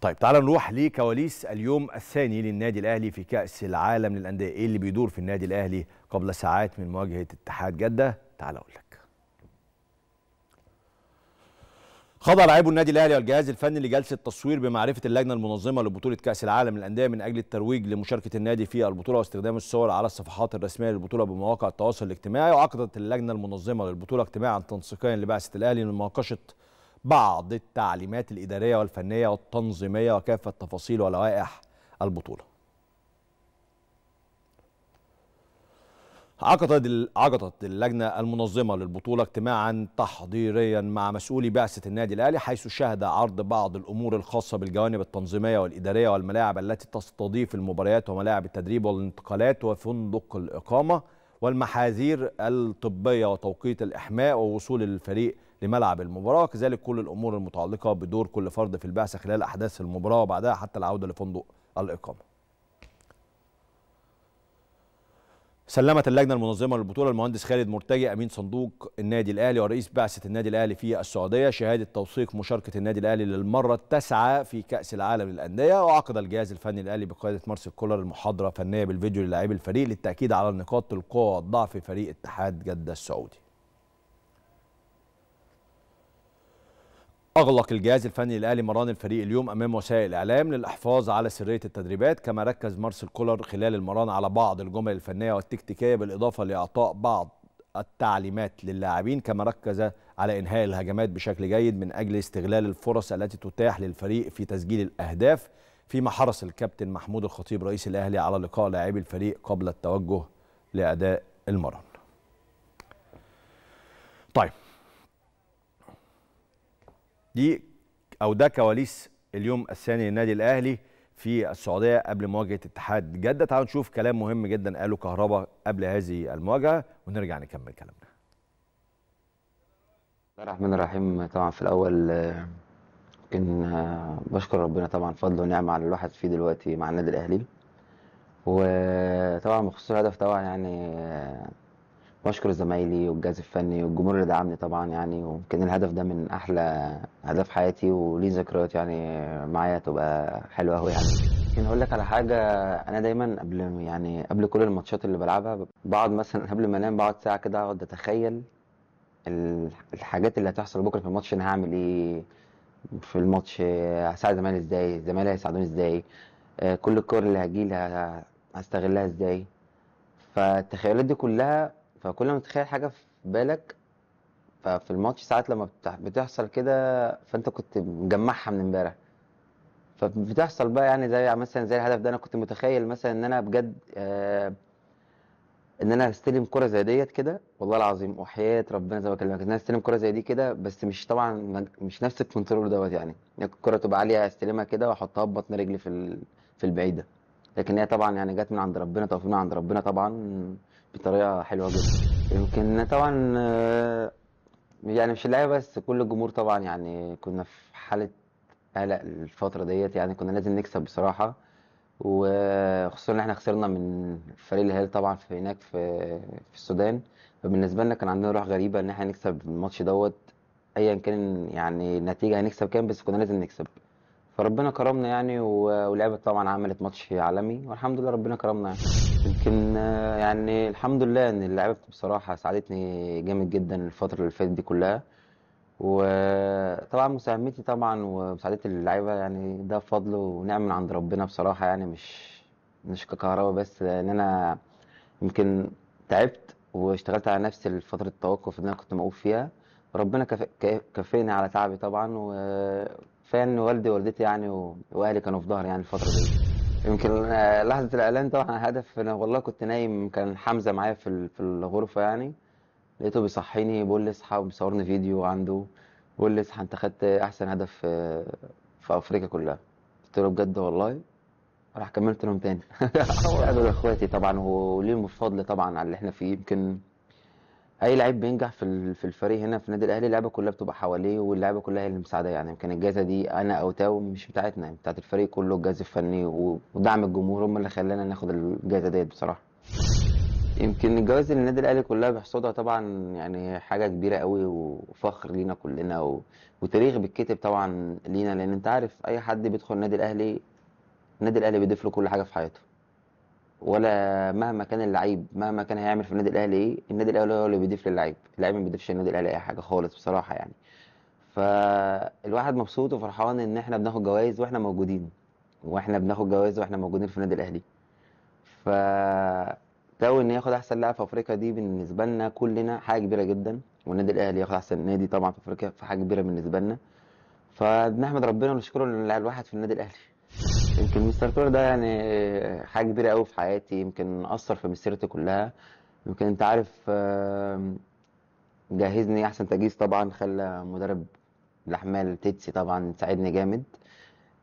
طيب تعال نروح لكواليس اليوم الثاني للنادي الاهلي في كاس العالم للانديه ايه اللي بيدور في النادي الاهلي قبل ساعات من مواجهه اتحاد جده تعال اقول لك خضع لاعبو النادي الاهلي والجهاز الفني لجلسه تصوير بمعرفه اللجنه المنظمه لبطوله كاس العالم للانديه من اجل الترويج لمشاركه النادي في البطوله واستخدام الصور على الصفحات الرسميه للبطوله بمواقع التواصل الاجتماعي وعقدت اللجنه المنظمه للبطوله اجتماعا تنسيقيا لبعثه الاهلي لمناقشه بعض التعليمات الإدارية والفنية والتنظيمية وكافة تفاصيل ولوائح البطولة عقدت عقدت اللجنة المنظمة للبطولة اجتماعا تحضيريا مع مسؤولي بعثة النادي الأهلي حيث شهد عرض بعض الأمور الخاصة بالجوانب التنظيمية والإدارية والملاعب التي تستضيف المباريات وملاعب التدريب والانتقالات وفندق الإقامة والمحاذير الطبية وتوقيت الإحماء ووصول الفريق لملعب المباراه كذلك كل الامور المتعلقه بدور كل فرد في البعثه خلال احداث المباراه وبعدها حتى العوده لفندق الاقامه سلمت اللجنه المنظمه للبطوله المهندس خالد مرتجي امين صندوق النادي الاهلي ورئيس بعثه النادي الاهلي في السعوديه شهاده توثيق مشاركه النادي الاهلي للمره التاسعه في كاس العالم للانديه وعقد الجهاز الفني الاهلي بقياده مارسيل كولر المحاضره فنيه بالفيديو للاعبي الفريق للتاكيد على النقاط القوه والضعف في فريق اتحاد جده السعودي أغلق الجهاز الفني الأهلي مران الفريق اليوم أمام وسائل الإعلام للإحفاظ على سرية التدريبات كما ركز مارسيل كولر خلال المران على بعض الجمل الفنية والتكتيكية بالإضافة لإعطاء بعض التعليمات للاعبين كما ركز على إنهاء الهجمات بشكل جيد من أجل استغلال الفرص التي تتاح للفريق في تسجيل الأهداف فيما حرص الكابتن محمود الخطيب رئيس الأهلي على لقاء لاعبي الفريق قبل التوجه لأداء المران طيب دي او ده كواليس اليوم الثاني للنادي الاهلي في السعوديه قبل مواجهه اتحاد جده تعالوا نشوف كلام مهم جدا قاله كهربا قبل هذه المواجهه ونرجع نكمل كلامنا بسم الله الرحمن الرحيم طبعا في الاول يمكن آه، آه، بشكر ربنا طبعا فضله ونعمه على الواحد فيه دلوقتي مع النادي الاهلي وطبعا بخصوص الهدف طبعا يعني آه، بشكر زمايلي والجهاز الفني والجمهور اللي دعمني طبعا يعني وكان الهدف ده من احلى اهداف حياتي وليه ذكريات يعني معايا تبقى حلوه قوي يعني ممكن اقول لك على حاجه انا دايما قبل يعني قبل كل الماتشات اللي بلعبها بقعد مثلا قبل ما انام بقعد ساعه كده اقعد اتخيل الحاجات اللي هتحصل بكره في الماتش انا هعمل ايه في الماتش هساعد زمايلي ازاي زمايلي هيساعدوني ازاي آه، كل الكور اللي هجيلها هستغلها ازاي فالتخيلات دي كلها فكل ما تتخيل حاجه في بالك ففي الماتش ساعات لما بتحصل كده فانت كنت مجمعها من امبارح فبتحصل بقى يعني زي مثلا زي الهدف ده انا كنت متخيل مثلا ان انا بجد آه ان انا هستلم كره زي ديت كده والله العظيم وحياه ربنا زي ما بكلمك ان انا هستلم كره زي دي كده بس مش طبعا مش نفس الكنترول دوت يعني الكره تبقى عاليه استلمها كده واحطها ببطن رجلي في في البعيده لكن هي طبعا يعني جت من عند ربنا توفيق من عند ربنا طبعا بطريقه حلوه جدا يمكن طبعا آه، يعني مش اللعيبه بس كل الجمهور طبعا يعني كنا في حاله قلق الفتره ديت يعني كنا لازم نكسب بصراحه وخصوصا ان احنا خسرنا من فريق الهلال طبعا في هناك في في السودان فبالنسبه لنا كان عندنا روح غريبه ان احنا نكسب الماتش دوت ايا كان يعني النتيجه هنكسب كام بس كنا لازم نكسب فربنا كرمنا يعني ولعبت طبعا عملت ماتش عالمي والحمد لله ربنا كرمنا يعني. يمكن آه، يعني الحمد لله ان اللعيبه لعبت بصراحه ساعدتني جامد جدا الفتره اللي فاتت دي كلها وطبعا مساهمتي طبعا ومساعده اللعيبه يعني ده فضل ونعم من عند ربنا بصراحه يعني مش مش ككهرباء بس لان انا يمكن تعبت واشتغلت على نفسي فتره التوقف اللي انا كنت موقوف فيها ربنا كافئني على تعبي طبعا و كفايه ان والدي ووالدتي يعني واهلي كانوا في ظهري يعني الفتره دي يمكن آه، لحظه الاعلان طبعا هدف انا والله كنت نايم كان حمزه معايا في في الغرفه يعني لقيته بيصحيني بيقول لي اصحى وبيصورني فيديو عنده بيقول لي اصحى انت خدت احسن هدف في, آه، في افريقيا كلها قلت له بجد والله راح كملت لهم تاني اخواتي طبعا وليهم الفضل طبعا على اللي احنا فيه يمكن اي لعيب بينجح في في الفريق هنا في النادي الاهلي اللعيبه كلها بتبقى حواليه واللعيبه كلها هي اللي مساعده يعني يمكن الجائزه دي انا او تاو مش بتاعتنا يعني بتاعت الفريق كله الجهاز الفني ودعم الجمهور هم اللي خلانا ناخد الجائزه ديت بصراحه يمكن الجوائز اللي النادي الاهلي كلها بيحصدها طبعا يعني حاجه كبيره قوي وفخر لينا كلنا و... وتاريخ بيتكتب طبعا لينا لان انت عارف اي حد بيدخل النادي الاهلي النادي الاهلي بيضيف له كل حاجه في حياته ولا مهما كان اللعيب مهما كان هيعمل في النادي الاهلي ايه النادي الاهلي هو اللي بيضيف للعيب اللعيب ما بيضيفش النادي الاهلي اي حاجه خالص بصراحه يعني فالواحد مبسوط وفرحان ان احنا بناخد جوائز واحنا موجودين واحنا بناخد جوائز واحنا موجودين في النادي الاهلي ف لو ان ياخد احسن لاعب في افريقيا دي بالنسبه لنا كلنا حاجه كبيره جدا والنادي الاهلي ياخد احسن نادي طبعا في افريقيا فحاجه كبيره بالنسبه لنا فنحمد ربنا ونشكره الواحد في النادي الاهلي يمكن مستر تور ده يعني حاجة كبيرة أوي في حياتي يمكن أثر في مسيرتي كلها يمكن أنت عارف جهزني أحسن تجهيز طبعا خلى مدرب الأحمال تيتسي طبعا ساعدني جامد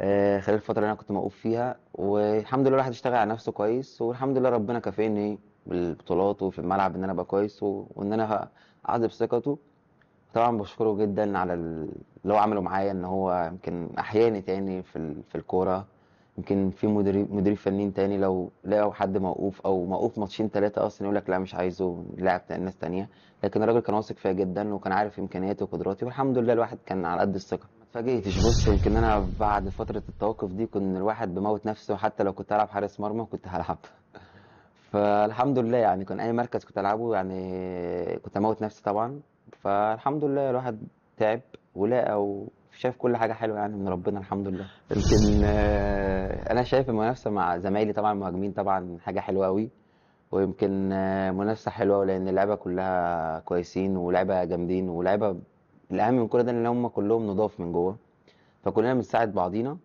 آه، خلال الفترة اللي أنا كنت موقوف فيها والحمد لله الواحد اشتغل على نفسه كويس والحمد لله ربنا كافئني بالبطولات وفي الملعب إن أنا أبقى كويس وإن أنا أعذب ثقته طبعا بشكره جدا على اللي هو عمله معايا ان هو يمكن احياني تاني في في الكوره يمكن في مدير مدير فنيين تاني لو لقوا حد موقوف او موقوف ماتشين ثلاثه اصلا يقول لك لا مش عايزه لاعب ناس تانيه لكن الراجل كان واثق فيا جدا وكان عارف امكانياتي وقدراتي والحمد لله الواحد كان على قد الثقه ما اتفاجئتش بص يمكن انا بعد فتره التوقف دي كنت الواحد بموت نفسه حتى لو كنت العب حارس مرمى كنت هلعب فالحمد لله يعني كان اي مركز كنت العبه يعني كنت اموت نفسي طبعا فالحمد لله الواحد تعب ولقى شايف كل حاجه حلوه يعني من ربنا الحمد لله يمكن آه، انا شايف المنافسه مع زمايلي طبعا المهاجمين طبعا حاجه حلوه قوي ويمكن آه، منافسه حلوه لان اللعيبه كلها كويسين ولعيبه جامدين ولعيبه الاهم من كل ده ان هم كلهم نضاف من جوه فكلنا بنساعد بعضينا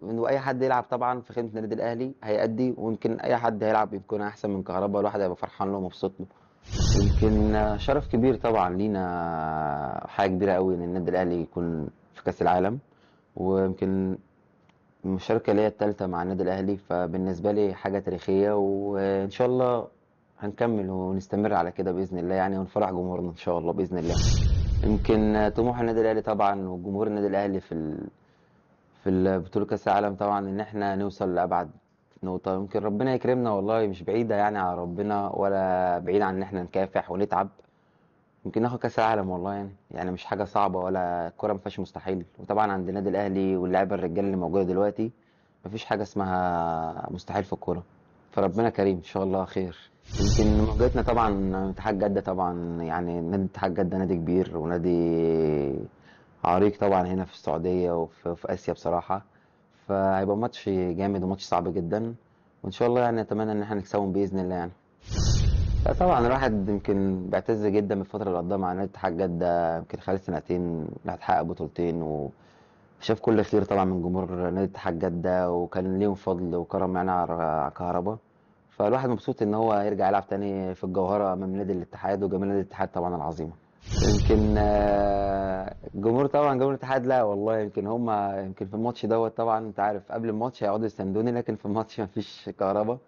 واي حد يلعب طبعا في خدمه النادي الاهلي هيأدي ويمكن اي حد هيلعب يكون احسن من كهربا الواحد هيبقى فرحان له ومبسوط له يمكن آه، شرف كبير طبعا لينا حاجه كبيره قوي ان النادي الاهلي يكون كاس العالم ويمكن المشاركه اللي هي الثالثه مع النادي الاهلي فبالنسبه لي حاجه تاريخيه وان شاء الله هنكمل ونستمر على كده باذن الله يعني ونفرح جمهورنا ان شاء الله باذن الله يمكن طموح النادي الاهلي طبعا وجمهور النادي الاهلي في ال... في بطوله كاس العالم طبعا ان احنا نوصل لابعد نقطه يمكن ربنا يكرمنا والله مش بعيده يعني على ربنا ولا بعيد عن ان احنا نكافح ونتعب يمكن ناخد كاس العالم والله يعني يعني مش حاجه صعبه ولا الكوره ما فيهاش مستحيل وطبعا عند النادي الاهلي واللعيبه الرجاله اللي موجوده دلوقتي ما فيش حاجه اسمها مستحيل في الكوره فربنا كريم ان شاء الله خير يمكن مواجهتنا طبعا اتحاد جده طبعا يعني نادي اتحاد جده نادي كبير ونادي عريق طبعا هنا في السعوديه وفي في اسيا بصراحه فهيبقى ماتش جامد وماتش صعب جدا وان شاء الله يعني اتمنى ان احنا نكسبهم باذن الله يعني لا طبعا الواحد يمكن بيعتز جدا بالفترة اللي قضاها مع نادي اتحاد جدة يمكن خلال سنتين الواحد حقق بطولتين وشاف كل خير طبعا من جمهور نادي اتحاد جدة وكان ليهم فضل وكرم يعني على كهربا فالواحد مبسوط ان هو يرجع يلعب تاني في الجوهرة امام نادي الاتحاد وجماهير نادي الاتحاد طبعا العظيمة يمكن الجمهور آه، طبعا جمهور الاتحاد لا والله يمكن هم يمكن في الماتش دوت طبعا انت عارف قبل الماتش هيقعدوا يستندوني لكن في الماتش مفيش كهرباء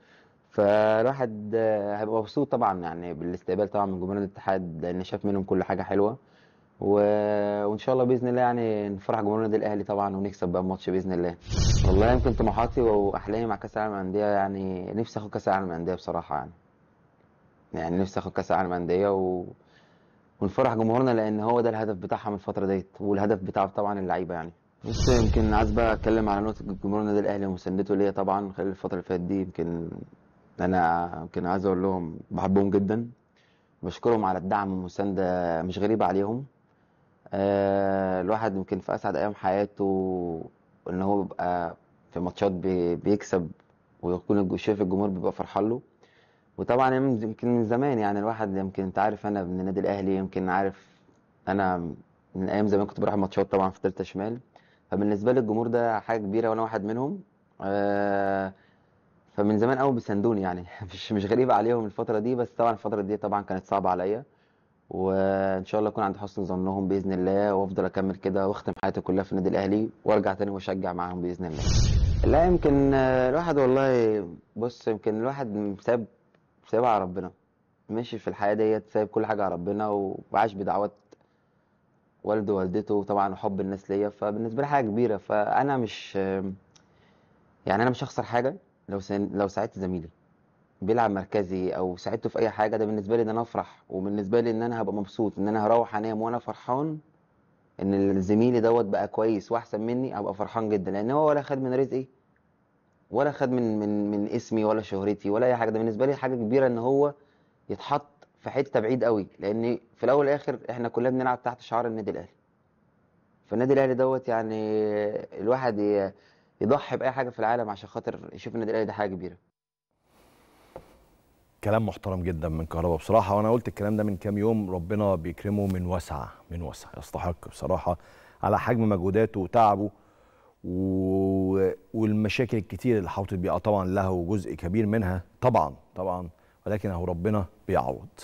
فالواحد هيبقى مبسوط طبعا يعني بالاستقبال طبعا من جمهور الاتحاد لان شاف منهم كل حاجه حلوه و... وان شاء الله باذن الله يعني نفرح جمهور النادي الاهلي طبعا ونكسب بقى الماتش باذن الله والله يمكن طموحاتي واحلامي مع كاس العالم للانديه يعني نفسي اخد كاس العالم للانديه بصراحه يعني يعني نفسي اخد كاس العالم للانديه و... ونفرح جمهورنا لان هو ده الهدف بتاعها من الفتره ديت والهدف بتاع طبعا اللعيبه يعني بص يمكن عايز بقى اتكلم على نقطه جمهور النادي الاهلي ومساندته ليا طبعا خلال الفتره اللي فاتت دي يمكن انا يمكن عايز اقول لهم بحبهم جدا بشكرهم على الدعم والمسانده مش غريبه عليهم آه الواحد يمكن في اسعد ايام حياته ان هو بيبقى في ماتشات بي بيكسب ويكون شايف الجمهور بيبقى فرحان له وطبعا يمكن من زمان يعني الواحد يمكن انت عارف انا من النادي الاهلي يمكن عارف انا من ايام زمان كنت بروح ماتشات طبعا في تلتة شمال فبالنسبه لي الجمهور ده حاجه كبيره وانا واحد منهم آه فمن زمان قوي بيساندوني يعني مش مش غريبه عليهم الفتره دي بس طبعا الفتره دي طبعا كانت صعبه عليا وان شاء الله اكون عند حسن ظنهم باذن الله وافضل اكمل كده واختم حياتي كلها في النادي الاهلي وارجع تاني واشجع معاهم باذن الله لا يمكن الواحد والله بص يمكن الواحد ساب سابها على ربنا ماشي في الحياه ديت سايب كل حاجه على ربنا وعاش بدعوات والده ووالدته وطبعا حب الناس ليا فبالنسبه لي حاجه كبيره فانا مش يعني انا مش هخسر حاجه لو سن... لو ساعدت زميلي بيلعب مركزي او ساعدته في اي حاجه ده بالنسبه لي ده انا افرح وبالنسبه لي ان انا هبقى مبسوط ان انا هروح انام وانا فرحان ان زميلي دوت بقى كويس واحسن مني ابقى فرحان جدا لان هو ولا خد من رزقي ولا خد من من من اسمي ولا شهرتي ولا اي حاجه ده بالنسبه لي حاجه كبيره ان هو يتحط في حته بعيد قوي لان في الاول والاخر احنا كلنا بنلعب تحت شعار النادي الاهلي فالنادي الاهلي دوت يعني الواحد يضحي باي حاجه في العالم عشان خاطر يشوف النادي الاهلي ده حاجه كبيره كلام محترم جدا من كهربا بصراحه وانا قلت الكلام ده من كام يوم ربنا بيكرمه من واسع من واسع يستحق بصراحه على حجم مجهوداته وتعبه و... والمشاكل الكتير اللي حاطط بيها طبعا له جزء كبير منها طبعا طبعا ولكن اهو ربنا بيعوض